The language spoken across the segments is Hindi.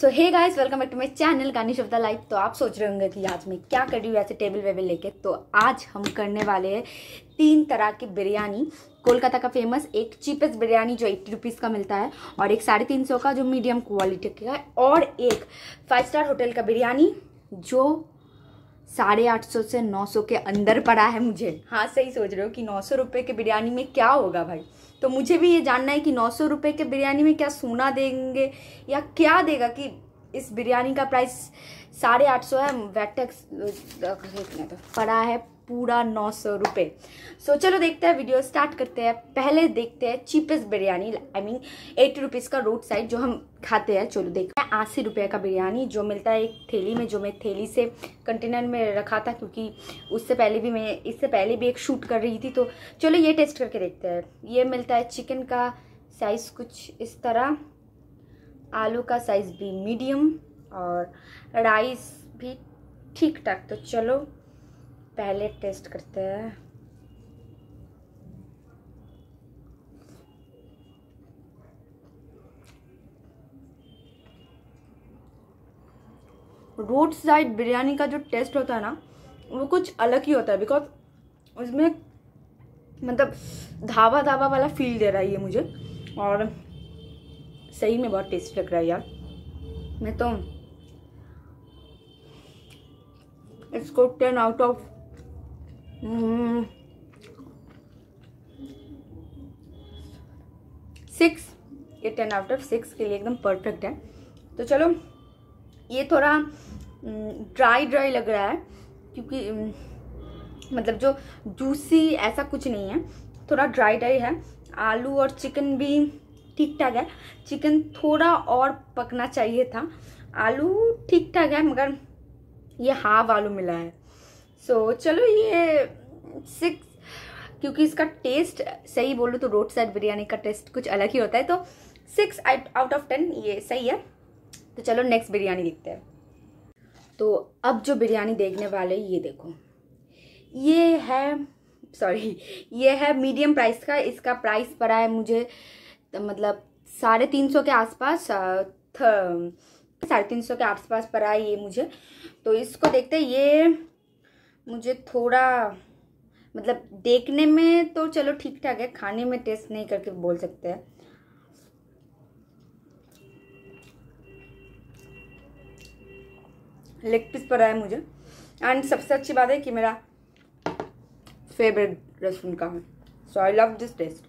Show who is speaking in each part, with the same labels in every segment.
Speaker 1: So hey guys welcome back to my channel गानी शब्दा लाइफ तो आप सोच रहे होंगे कि आज मैं क्या कर रही हूँ ऐसे टेबल वेबल लेके तो आज हम करने वाले हैं तीन तरह की बिरयानी कोलकाता का फेमस एक चीपेस्ट बिरयानी जो एट्टी रुपीज़ का मिलता है और एक साढ़े तीन सौ का जो मीडियम क्वालिटी का है और एक फाइव स्टार होटल का बिरयानी जो साढ़े आठ सौ से नौ सौ के अंदर पड़ा है मुझे हाँ सही सोच रहे हो कि नौ सौ रुपये के बिरयानी में क्या होगा भाई तो मुझे भी ये जानना है कि नौ सौ रुपये के बिरयानी में क्या सोना देंगे या क्या देगा कि इस बिरयानी का प्राइस साढ़े आठ सौ है वैटेक्स पड़ा है पूरा नौ सौ रुपये सो चलो देखते हैं वीडियो स्टार्ट करते हैं पहले देखते हैं cheapest biryani I mean eighty rupees का रोड साइड जो हम खाते हैं चलो देखते हैं अस्सी रुपये का बिरयानी जो मिलता है एक थैली में जो मैं थैली से कंटेनर में रखा था क्योंकि उससे पहले भी मैं इससे पहले भी एक शूट कर रही थी तो चलो ये टेस्ट करके देखते हैं ये मिलता है चिकन का साइज़ कुछ इस तरह आलू का साइज़ भी मीडियम और राइस भी ठीक ठाक तो चलो पहले टेस्ट करते हैं रोड साइड बिरयानी का जो टेस्ट होता है ना वो कुछ अलग ही होता है बिकॉज उसमें मतलब धावा धावा वाला फील दे रहा है ये मुझे और सही में बहुत टेस्टी लग रहा है यार मैं तो इसको ten out of six hmm. ये टेन आउट ऑफ सिक्स के लिए एकदम परफेक्ट है तो चलो ये थोड़ा ड्राई हम्म, ड्राई लग रहा है क्योंकि हम्म, मतलब जो जूसी ऐसा कुछ नहीं है थोड़ा ड्राई ड्राई है आलू और चिकन भी ठीक ठाक है चिकन थोड़ा और पकना चाहिए था आलू ठीक ठाक है मगर ये हाफ आलू मिला है सो so, चलो ये सिक्स क्योंकि इसका टेस्ट सही बोलो तो रोड साइड बिरयानी का टेस्ट कुछ अलग ही होता है तो सिक्स आउट ऑफ टेन ये सही है तो चलो नेक्स्ट बिरयानी देखते हैं तो अब जो बिरयानी देखने वाले ये देखो ये है सॉरी ये है मीडियम प्राइस का इसका प्राइस पड़ा है मुझे तो मतलब साढ़े तीन सौ के आसपास साढ़े तीन सौ के आसपास पड़ा है ये मुझे तो इसको देखते हैं ये मुझे थोड़ा मतलब देखने में तो चलो ठीक ठाक है खाने में टेस्ट नहीं करके बोल सकते हैं लेग पीस पर आया मुझे एंड सबसे अच्छी बात है कि मेरा फेवरेट रेस्टोरेंट का है so I love this taste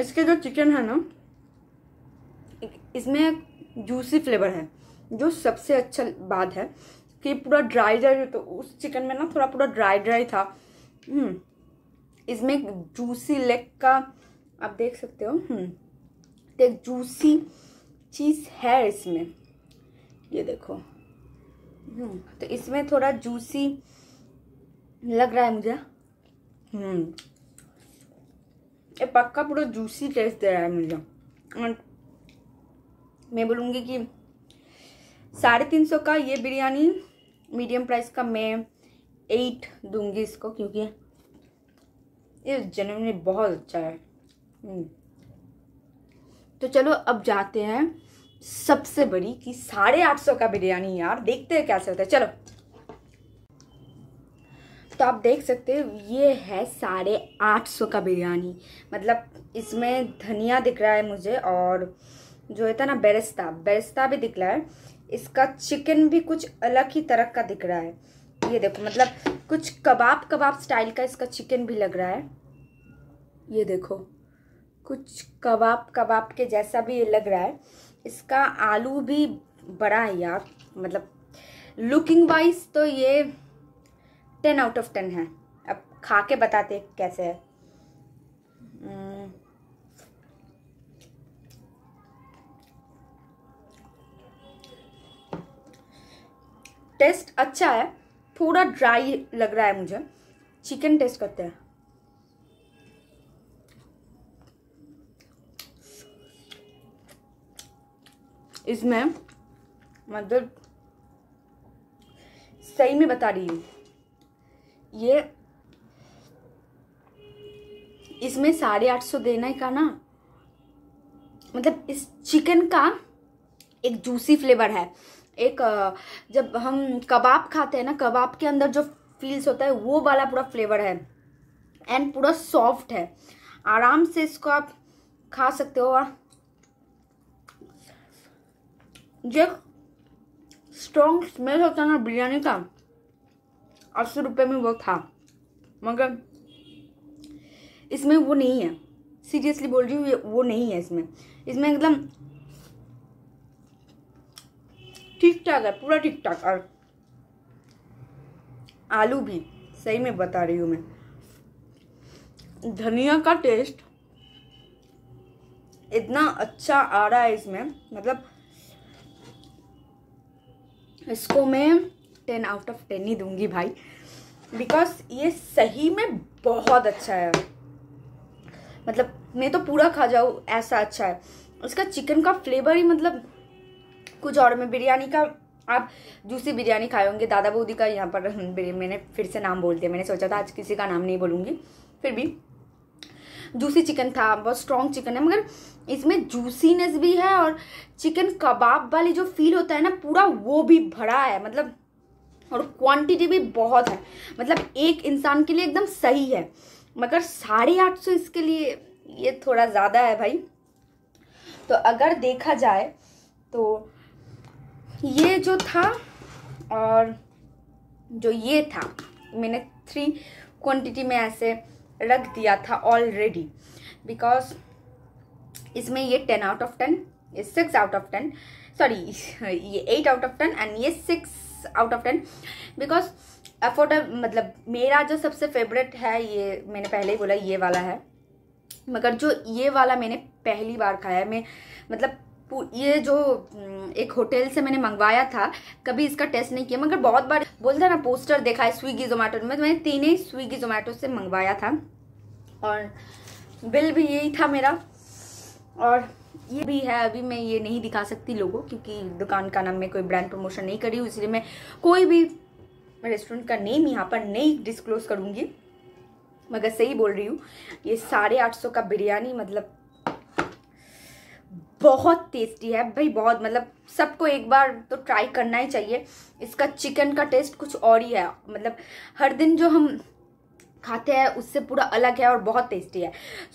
Speaker 1: इसके जो चिकन है ना इसमें जूसी फ्लेवर है जो सबसे अच्छा बात है कि पूरा ड्राई ड्राई तो उस चिकन में ना थोड़ा पूरा ड्राई ड्राई था हम्म, इसमें जूसी लेग का आप देख सकते हो हम्म, तो एक जूसी चीज़ है इसमें ये देखो हम्म, तो इसमें थोड़ा जूसी लग रहा है मुझे ये पक्का पूरा जूसी टेस्ट दे रहा है मुझे मैं बोलूँगी कि साढ़े तीन सौ का ये बिरयानी मीडियम प्राइस का मैं एट दूंगी इसको क्योंकि ये जनवरी बहुत अच्छा है हम्म। तो चलो अब जाते हैं सबसे बड़ी कि साढ़े आठ सौ का बिरयानी यार देखते हैं कैसे होता है चलो तो आप देख सकते हैं ये है साढ़े आठ सौ का बिरयानी मतलब इसमें धनिया दिख रहा है मुझे और जो है था ना बेरिस्ता बेरिस्ता भी दिख रहा है इसका चिकन भी कुछ अलग ही तरह का दिख रहा है ये देखो मतलब कुछ कबाब कबाब स्टाइल का इसका चिकन भी लग रहा है ये देखो कुछ कबाब कबाब के जैसा भी ये लग रहा है इसका आलू भी बड़ा है यार मतलब लुकिंग वाइज तो ये टेन आउट ऑफ टेन है अब खा के बताते कैसे है टेस्ट अच्छा है थोड़ा ड्राई लग रहा है मुझे चिकन टेस्ट करते हैं इसमें मतलब सही में बता रही हूँ ये इसमें साढ़े आठ सौ देने का ना मतलब इस चिकन का एक जूसी फ्लेवर है एक जब हम कबाब खाते हैं ना कबाब के अंदर जो फील्स होता है वो वाला पूरा फ्लेवर है एंड पूरा सॉफ्ट है आराम से इसको आप खा सकते हो और जो स्ट्रॉन्ग स्मेल होता है ना बिरयानी का अस्सी रुपये में वो था मगर इसमें वो नहीं है सीरियसली बोल रही हूँ वो नहीं है इसमें इसमें एकदम ठीक ठाक है पूरा ठीक ठाक और आलू भी सही में बता रही हूँ मैं धनिया का टेस्ट इतना अच्छा आ रहा है इसमें मतलब इसको मैं टेन आउट ऑफ टेन ही दूंगी भाई बिकॉज ये सही में बहुत अच्छा है मतलब मैं तो पूरा खा जाऊँ ऐसा अच्छा है उसका चिकन का फ्लेवर ही मतलब कुछ और में बिरयानी का आप जूसी बिरयानी खाए होंगे दादा बोदी का यहाँ पर मैंने फिर से नाम बोल दिया मैंने सोचा था आज किसी का नाम नहीं बोलूँगी फिर भी जूसी चिकन था बहुत स्ट्रॉन्ग चिकन है मगर इसमें जूसीनेस भी है और चिकन कबाब वाली जो फील होता है ना पूरा वो भी भरा है मतलब और क्वांटिटी भी बहुत है मतलब एक इंसान के लिए एकदम सही है मगर साढ़े आठ सौ इसके लिए ये थोड़ा ज़्यादा है भाई तो अगर देखा जाए तो ये जो था और जो ये था मैंने थ्री क्वांटिटी में ऐसे रख दिया था ऑलरेडी बिकॉज इसमें ये टेन आउट ऑफ टेन ये six out of ten sorry ये eight out of ten and ये six out of ten because afford मतलब मेरा जो सबसे फेवरेट है ये मैंने पहले ही बोला ये वाला है मगर जो ये वाला मैंने पहली बार खाया है मैं मतलब ये जो एक होटल से मैंने मंगवाया था कभी इसका टेस्ट नहीं किया मगर बहुत बार हैं ना पोस्टर देखा है स्विगी जोमेटो में तो मैंने तीन ही स्विगी जोमेटो से मंगवाया था और बिल भी यही था मेरा और ये भी है अभी मैं ये नहीं दिखा सकती लोगों क्योंकि दुकान का नाम मैं कोई ब्रांड प्रमोशन नहीं करी हूँ इसलिए मैं कोई भी रेस्टोरेंट का नेम यहाँ पर नहीं डिस्क्लोज करूँगी मगर सही बोल रही हूँ ये साढ़े आठ सौ का बिरयानी मतलब बहुत टेस्टी है भाई बहुत मतलब सबको एक बार तो ट्राई करना ही चाहिए इसका चिकन का टेस्ट कुछ और ही है मतलब हर दिन जो हम खाते हैं उससे पूरा अलग है और बहुत टेस्टी है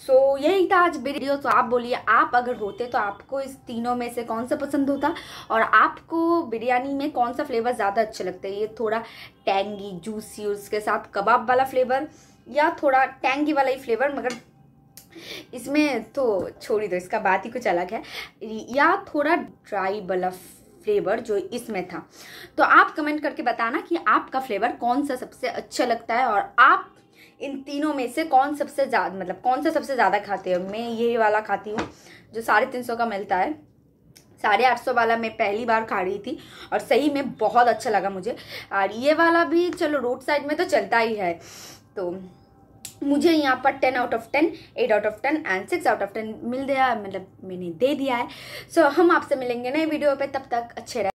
Speaker 1: सो so, यही था आज वीडियो तो आप बोलिए आप अगर होते तो आपको इस तीनों में से कौन सा पसंद होता और आपको बिरयानी में कौन सा फ्लेवर ज़्यादा अच्छे लगते है ये थोड़ा टैंगी जूसी उसके साथ कबाब वाला फ्लेवर या थोड़ा टैंगी वाला ही फ्लेवर मगर इसमें तो छोड़ी दो इसका बात ही कुछ अलग है या थोड़ा ड्राई बल्ब फ्लेवर जो इसमें था तो आप कमेंट करके बताना कि आपका फ्लेवर कौन सा सबसे अच्छा लगता है और आप इन तीनों में से कौन सबसे ज़्यादा मतलब कौन सा सबसे ज़्यादा खाते हो मैं ये वाला खाती हूँ जो साढ़े तीन सौ का मिलता है साढ़े आठ सौ वाला मैं पहली बार खा रही थी और सही में बहुत अच्छा लगा मुझे और ये वाला भी चलो रोड साइड में तो चलता ही है तो मुझे यहाँ पर ten out of ten eight out of ten and six out of ten मिल गया मतलब मैंने दे दिया है सो so, हम आपसे मिलेंगे नए वीडियो पे तब तक अच्छे रहे